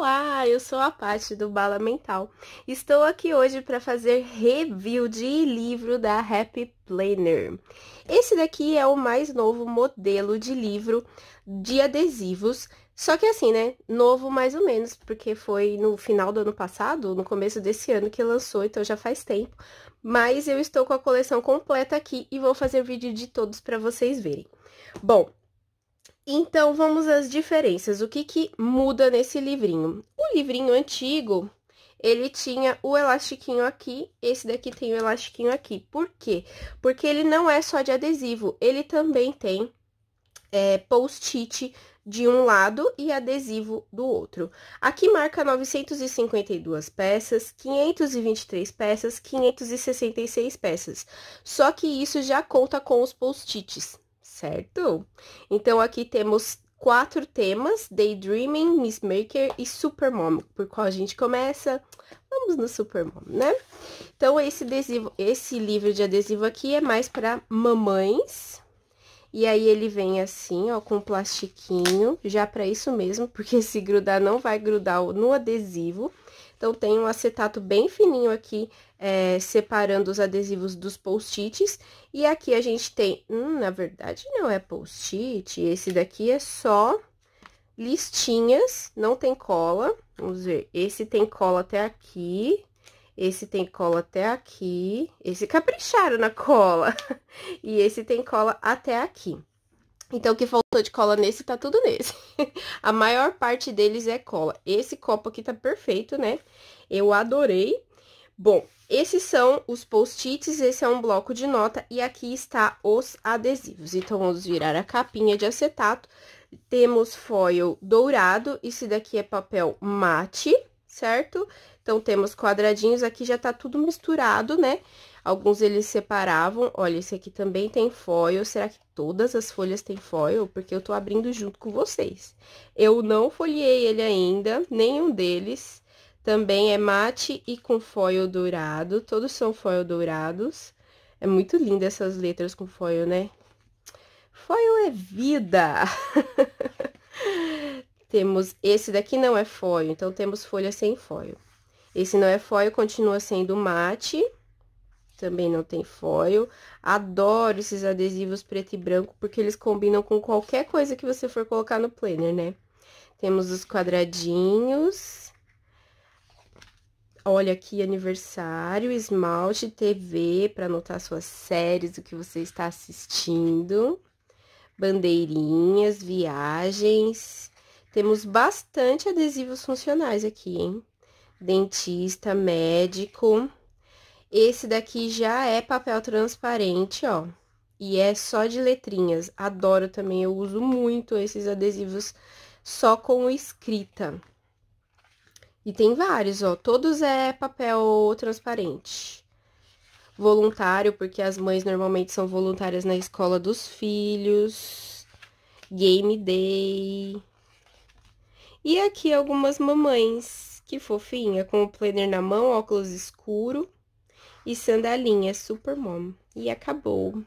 Olá, eu sou a parte do Bala Mental. Estou aqui hoje para fazer review de livro da Happy Planner. Esse daqui é o mais novo modelo de livro de adesivos, só que assim, né? Novo mais ou menos, porque foi no final do ano passado, no começo desse ano que lançou, então já faz tempo. Mas eu estou com a coleção completa aqui e vou fazer vídeo de todos para vocês verem. Bom, então, vamos às diferenças. O que, que muda nesse livrinho? O livrinho antigo, ele tinha o elastiquinho aqui, esse daqui tem o elastiquinho aqui. Por quê? Porque ele não é só de adesivo, ele também tem é, post-it de um lado e adesivo do outro. Aqui marca 952 peças, 523 peças, 566 peças. Só que isso já conta com os post-its, certo? Então, aqui temos quatro temas, Daydreaming, Miss Maker e Supermom, por qual a gente começa? Vamos no Supermom, né? Então, esse, adesivo, esse livro de adesivo aqui é mais para mamães, e aí ele vem assim, ó, com um plastiquinho, já para isso mesmo, porque se grudar não vai grudar no adesivo, então, tem um acetato bem fininho aqui, é, separando os adesivos dos post-its. E aqui a gente tem, hum, na verdade, não é post-it, esse daqui é só listinhas, não tem cola. Vamos ver, esse tem cola até aqui, esse tem cola até aqui, esse capricharam na cola, e esse tem cola até aqui. Então, o que faltou de cola nesse, tá tudo nesse. a maior parte deles é cola. Esse copo aqui tá perfeito, né? Eu adorei. Bom, esses são os post-its, esse é um bloco de nota e aqui está os adesivos. Então, vamos virar a capinha de acetato. Temos foil dourado, esse daqui é papel mate, certo? Então, temos quadradinhos, aqui já tá tudo misturado, né? Alguns eles separavam, olha, esse aqui também tem foil, será que todas as folhas têm foil? Porque eu tô abrindo junto com vocês. Eu não folhei ele ainda, nenhum deles. Também é mate e com foil dourado, todos são foil dourados. É muito linda essas letras com foil, né? Foil é vida! temos esse daqui não é foil, então temos folha sem foil. Esse não é foil, continua sendo mate também não tem foil. Adoro esses adesivos preto e branco, porque eles combinam com qualquer coisa que você for colocar no planner, né? Temos os quadradinhos. Olha aqui, aniversário, esmalte, TV, para anotar suas séries, o que você está assistindo. Bandeirinhas, viagens. Temos bastante adesivos funcionais aqui, hein? Dentista, médico esse daqui já é papel transparente, ó. E é só de letrinhas. Adoro também, eu uso muito esses adesivos só com escrita. E tem vários, ó. Todos é papel transparente. Voluntário, porque as mães normalmente são voluntárias na escola dos filhos. Game Day. E aqui algumas mamães. Que fofinha, com o planner na mão, óculos escuro e sandalinha é mom E acabou.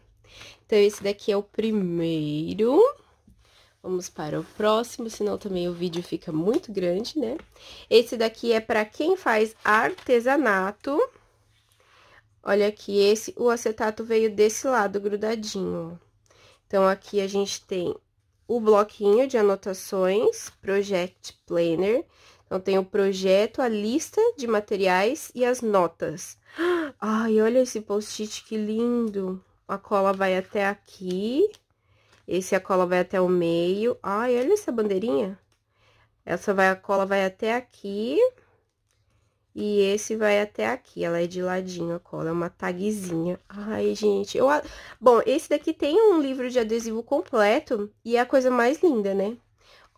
Então, esse daqui é o primeiro. Vamos para o próximo, senão também o vídeo fica muito grande, né? Esse daqui é para quem faz artesanato. Olha aqui, esse, o acetato veio desse lado, grudadinho. Então, aqui a gente tem o bloquinho de anotações, Project Planner. Então, tem o projeto, a lista de materiais e as notas. Ah! Ai, olha esse post-it, que lindo. A cola vai até aqui. Esse a cola vai até o meio. Ai, olha essa bandeirinha. Essa vai, a cola vai até aqui. E esse vai até aqui, ela é de ladinho a cola, é uma tagzinha. Ai, gente, eu... Bom, esse daqui tem um livro de adesivo completo e é a coisa mais linda, né?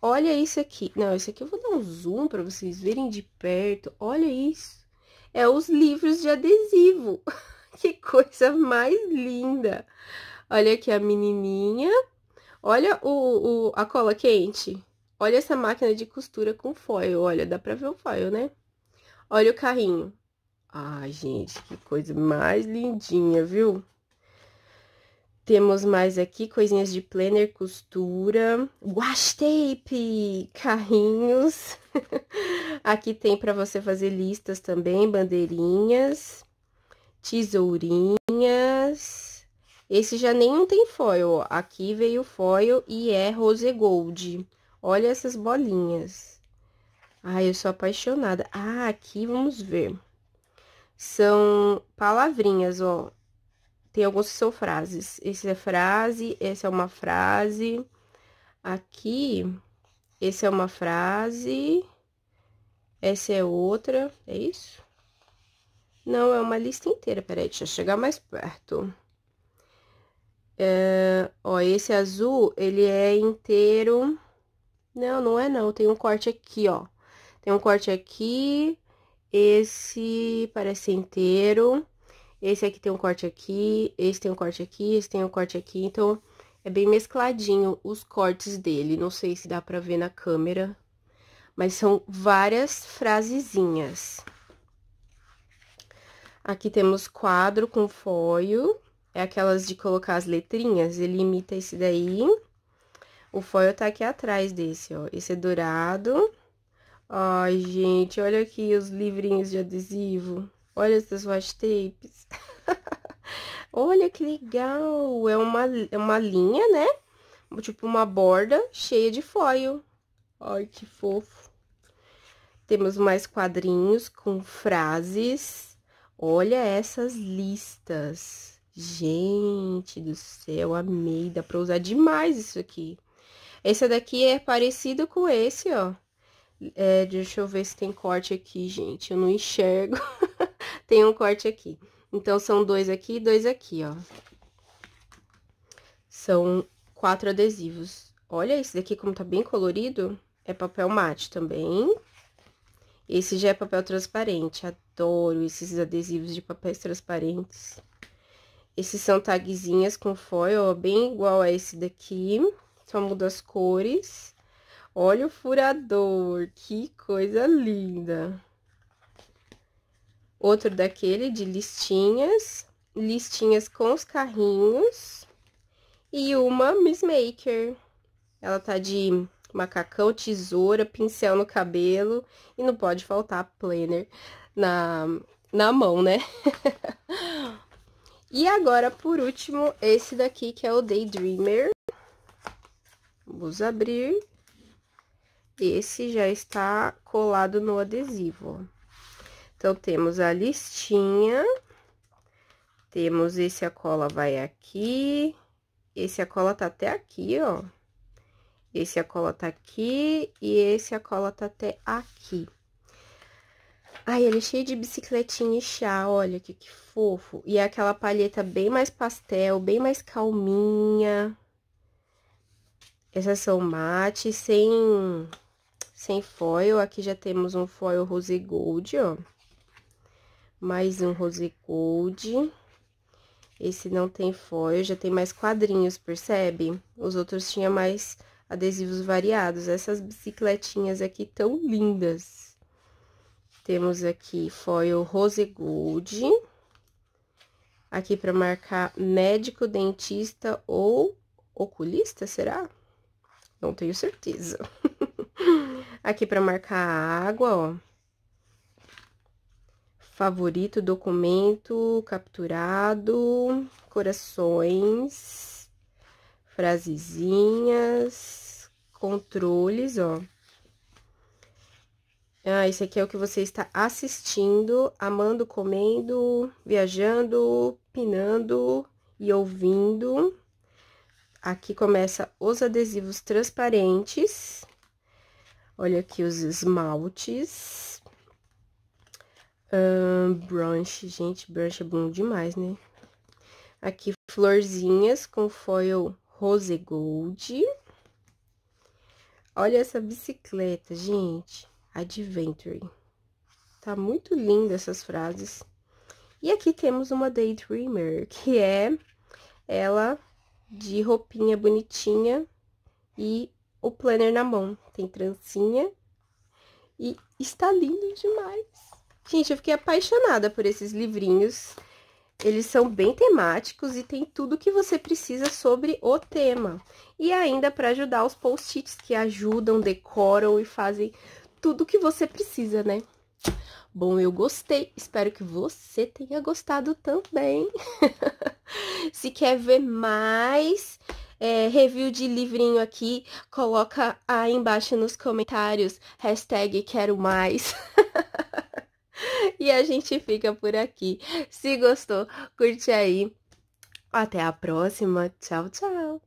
Olha isso aqui. Não, esse aqui eu vou dar um zoom pra vocês verem de perto. Olha isso é os livros de adesivo. que coisa mais linda! Olha aqui a menininha. Olha o, o, a cola quente. Olha essa máquina de costura com foil. Olha, dá pra ver o foil, né? Olha o carrinho. Ai, gente, que coisa mais lindinha, viu? Temos mais aqui coisinhas de planner, costura, wash tape, carrinhos. aqui tem para você fazer listas também, bandeirinhas, tesourinhas. Esse já nenhum tem foil, ó. Aqui veio foil e é rose gold. Olha essas bolinhas. Ai, eu sou apaixonada. Ah, aqui vamos ver. São palavrinhas, ó. Tem alguns que são frases. Esse é frase, essa é uma frase. Aqui, esse é uma frase. Essa é outra, é isso? Não, é uma lista inteira. Peraí, deixa eu chegar mais perto. É, ó, esse azul, ele é inteiro... Não, não é não. Tem um corte aqui, ó. Tem um corte aqui. Esse parece inteiro esse aqui tem um corte aqui, esse tem um corte aqui, esse tem um corte aqui, então é bem mescladinho os cortes dele. Não sei se dá pra ver na câmera, mas são várias frasezinhas. Aqui temos quadro com foio, é aquelas de colocar as letrinhas, ele imita esse daí. O foil tá aqui atrás desse, ó, esse é dourado. Ai, gente, olha aqui os livrinhos de adesivo. Olha essas washi tapes. Olha que legal! É uma, é uma linha, né? Tipo uma borda cheia de foil. Olha que fofo. Temos mais quadrinhos com frases. Olha essas listas. Gente do céu, amei. Dá pra usar demais isso aqui. Esse daqui é parecido com esse, ó. É, deixa eu ver se tem corte aqui, gente. Eu não enxergo. tem um corte aqui. Então, são dois aqui e dois aqui, ó. São quatro adesivos. Olha esse daqui como tá bem colorido. É papel mate também. Esse já é papel transparente. Adoro esses adesivos de papéis transparentes. Esses são tagzinhas com foil, ó, bem igual a esse daqui. Só muda as cores. Olha o furador, que coisa linda outro daquele de listinhas, listinhas com os carrinhos e uma Miss Maker. Ela tá de macacão, tesoura, pincel no cabelo e não pode faltar planner na, na mão, né? e agora, por último, esse daqui que é o Daydreamer. Vamos abrir. Esse já está colado no adesivo, ó. Então, temos a listinha, temos esse a cola vai aqui, esse a cola tá até aqui, ó. Esse a cola tá aqui e esse a cola tá até aqui. Ai, ele é cheio de bicicletinha e chá, olha que, que fofo. E é aquela palheta bem mais pastel, bem mais calminha. Essas são mate, sem, sem foil. Aqui já temos um foil rose gold, ó mais um rose gold. Esse não tem foil, já tem mais quadrinhos, percebe? Os outros tinha mais adesivos variados. Essas bicicletinhas aqui tão lindas. Temos aqui foil rose gold. Aqui para marcar médico, dentista ou oculista, será? Não tenho certeza. aqui para marcar água, ó favorito, documento, capturado, corações, frasezinhas, controles, ó. Ah, esse aqui é o que você está assistindo, amando, comendo, viajando, pinando e ouvindo. Aqui começa os adesivos transparentes. Olha aqui os esmaltes. Um, brunch, gente, brunch é bom demais, né? Aqui, florzinhas com foil rose gold. Olha essa bicicleta, gente. Adventure. Tá muito linda essas frases. E aqui temos uma Daydreamer, que é ela de roupinha bonitinha e o planner na mão. Tem trancinha e está lindo demais. Gente, eu fiquei apaixonada por esses livrinhos. Eles são bem temáticos e tem tudo que você precisa sobre o tema. E ainda para ajudar os post-its que ajudam, decoram e fazem tudo que você precisa, né? Bom, eu gostei. Espero que você tenha gostado também. Se quer ver mais é, review de livrinho aqui, coloca aí embaixo nos comentários. Hashtag quero mais. E a gente fica por aqui. Se gostou, curte aí. Até a próxima. Tchau, tchau.